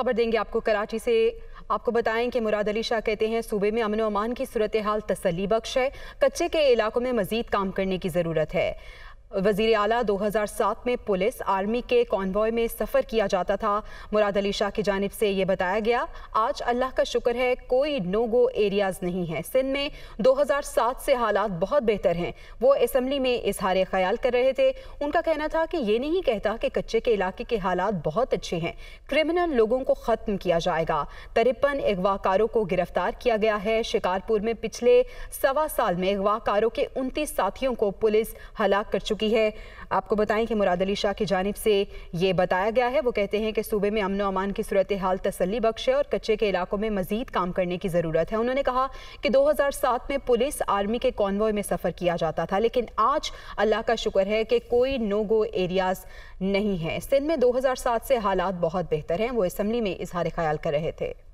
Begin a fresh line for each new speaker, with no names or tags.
खबर देंगे आपको कराची से आपको बताएं कि मुराद अली शाह कहते हैं सूबे में अमन अमान की सूरत हाल तसली बख्श है कच्चे के इलाकों में मजीद काम करने की ज़रूरत है वजीर अला 2007 में पुलिस आर्मी के कॉन्वॉय में सफ़र किया जाता था मुराद अली शाह की जानब से ये बताया गया आज अल्लाह का शुक्र है कोई नो गो एरियाज़ नहीं है सिंध में 2007 से हालात बहुत बेहतर हैं वो इसम्बली में इजहार ख्याल कर रहे थे उनका कहना था कि ये नहीं कहता कि कच्चे के इलाके के हालात बहुत अच्छे हैं क्रिमिनल लोगों को ख़त्म किया जाएगा तिरपन अगवाकारों को गिरफ्तार किया गया है शिकारपुर में पिछले सवा साल में अगवाकारों के उनतीस साथियों को पुलिस हलाक कर चुकी चुकी है आपको बताएं कि मुराद अली शाह की जानब से ये बताया गया है वो कहते हैं कि सूबे में अमन अमान की सूरत हाल तसली बख्श है और कच्चे के इलाकों में मजीद काम करने की ज़रूरत है उन्होंने कहा कि दो हज़ार सात में पुलिस आर्मी के कॉन्वॉय में सफ़र किया जाता था लेकिन आज अल्लाह का शुक्र है कि कोई नो गो एरियाज़ नहीं है सिंध में दो हज़ार सात से हालात बहुत बेहतर हैं वो इसम्बली में इजहार ख्याल कर रहे थे